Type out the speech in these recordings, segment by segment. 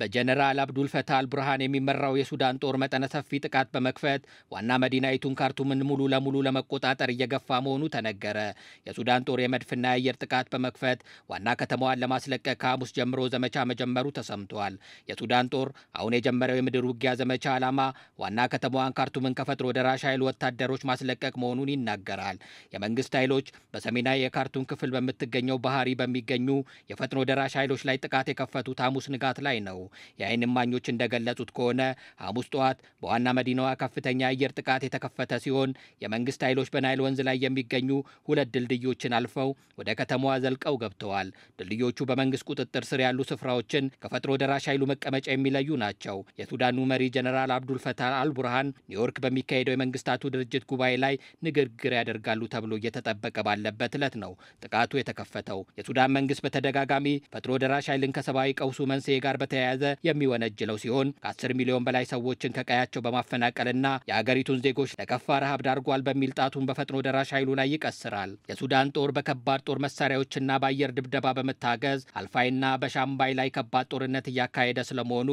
በጀነራል አብዱል ፈታ አልብርሃን የሚመራው የሱዳን ጦር መጠነ ሰፊ ጥቃት በመክፈት ዋና መዲናይቱን ካርቱምን ሙሉ ለሙሉ ለመቆጣጠር እየገፋ መሆኑ ተነገረ። የሱዳን ጦር የመድፍና የአየር ጥቃት በመክፈት ዋና ከተማዋን ለማስለቀቅ ከሐሙስ ጀምሮ ዘመቻ መጀመሩ ተሰምቷል። የሱዳን ጦር አሁን የጀመረው የምድር ውጊያ ዘመቻ ዓላማ ዋና ከተማዋን ካርቱምን ከፈጥኖ ደራሽ ኃይል ወታደሮች ማስለቀቅ መሆኑን ይናገራል። የመንግስት ኃይሎች በሰሜናዊ የካርቱም ክፍል በምትገኘው ባህሪ በሚገኙ የፈጥኖ ደራሽ ኃይሎች ላይ ጥቃት የከፈቱት ሐሙስ ንጋት ላይ ነው። የአይን እማኞች እንደገለጹት ከሆነ ሐሙስ ጠዋት በዋና መዲናዋ ከፍተኛ አየር ጥቃት የተከፈተ ሲሆን የመንግስት ኃይሎች በናይል ወንዝ ላይ የሚገኙ ሁለት ድልድዮችን አልፈው ወደ ከተማዋ ዘልቀው ገብተዋል። ድልድዮቹ በመንግስት ቁጥጥር ስር ያሉ ስፍራዎችን ከፈጥኖ ደራሽ ኃይሉ መቀመጫ የሚለዩ ናቸው። የሱዳኑ መሪ ጀነራል አብዱልፈታ አልቡርሃን ኒውዮርክ በሚካሄደው የመንግስታቱ ድርጅት ጉባኤ ላይ ንግግር ያደርጋሉ ተብሎ እየተጠበቀ ባለበት እለት ነው ጥቃቱ የተከፈተው። የሱዳን መንግስት በተደጋጋሚ ፈጥኖ ደራሽ ኃይልን ከሰብአዊ ቀውሱ መንስኤ ጋር በተያያዘ በተያያዘ የሚወነጅለው ሲሆን ከ10 ሚሊዮን በላይ ሰዎችን ከቀያቸው በማፈናቀልና የአገሪቱን ዜጎች ለከፋ ረሃብ ዳርጓል በሚል ጣቱን በፈጥኖ ደራሽ ኃይሉ ላይ ይቀስራል። የሱዳን ጦር በከባድ ጦር መሳሪያዎችና በአየር ድብደባ በመታገዝ አልፋይና በሻምባይ ላይ ከባድ ጦርነት እያካሄደ ስለመሆኑ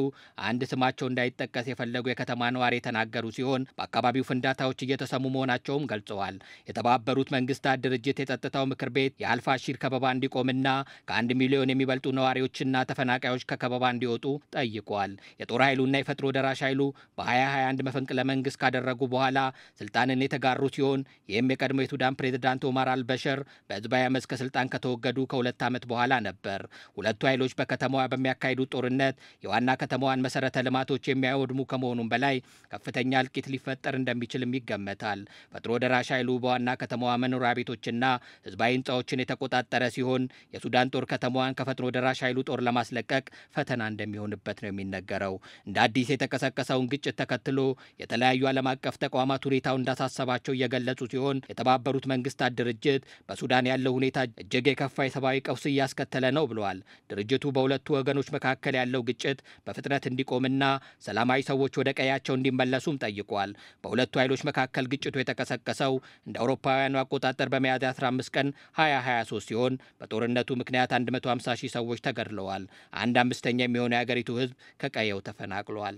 አንድ ስማቸው እንዳይጠቀስ የፈለጉ የከተማ ነዋሪ የተናገሩ ሲሆን በአካባቢው ፍንዳታዎች እየተሰሙ መሆናቸውም ገልጸዋል። የተባበሩት መንግስታት ድርጅት የጸጥታው ምክር ቤት የአልፋሺር ከበባ እንዲቆምና ከአንድ ሚሊዮን የሚበልጡ ነዋሪዎችና ተፈናቃዮች ከከበባ እንዲወጡ ጠይቋል። የጦር ኃይሉና የፈጥኖ ደራሽ ኃይሉ በ2021 መፈንቅለ መንግስት ካደረጉ በኋላ ስልጣንን የተጋሩ ሲሆን ይህም የቀድሞ የሱዳን ፕሬዝዳንት ኦማር አልበሽር በህዝባዊ አመፅ ከስልጣን ከተወገዱ ከሁለት ዓመት በኋላ ነበር። ሁለቱ ኃይሎች በከተማዋ በሚያካሂዱ ጦርነት የዋና ከተማዋን መሰረተ ልማቶች የሚያወድሙ ከመሆኑም በላይ ከፍተኛ እልቂት ሊፈጠር እንደሚችልም ይገመታል። ፈጥኖ ደራሽ ኃይሉ በዋና ከተማዋ መኖሪያ ቤቶችና ህዝባዊ ህንፃዎችን የተቆጣጠረ ሲሆን የሱዳን ጦር ከተማዋን ከፈጥኖ ደራሽ ኃይሉ ጦር ለማስለቀቅ ፈተና እንደሚ እንደሚሆንበት ነው የሚነገረው። እንደ አዲስ የተቀሰቀሰውን ግጭት ተከትሎ የተለያዩ ዓለም አቀፍ ተቋማት ሁኔታው እንዳሳሰባቸው እየገለጹ ሲሆን የተባበሩት መንግስታት ድርጅት በሱዳን ያለው ሁኔታ እጅግ የከፋ የሰብአዊ ቀውስ እያስከተለ ነው ብለዋል። ድርጅቱ በሁለቱ ወገኖች መካከል ያለው ግጭት በፍጥነት እንዲቆምና ሰላማዊ ሰዎች ወደ ቀያቸው እንዲመለሱም ጠይቋል። በሁለቱ ኃይሎች መካከል ግጭቱ የተቀሰቀሰው እንደ አውሮፓውያኑ አቆጣጠር በሚያዝያ 15 ቀን 2023 ሲሆን በጦርነቱ ምክንያት 150 ሺህ ሰዎች ተገድለዋል። አንድ አምስተኛ የሚሆነ የሀገሪቱ ህዝብ ከቀየው ተፈናቅሏል።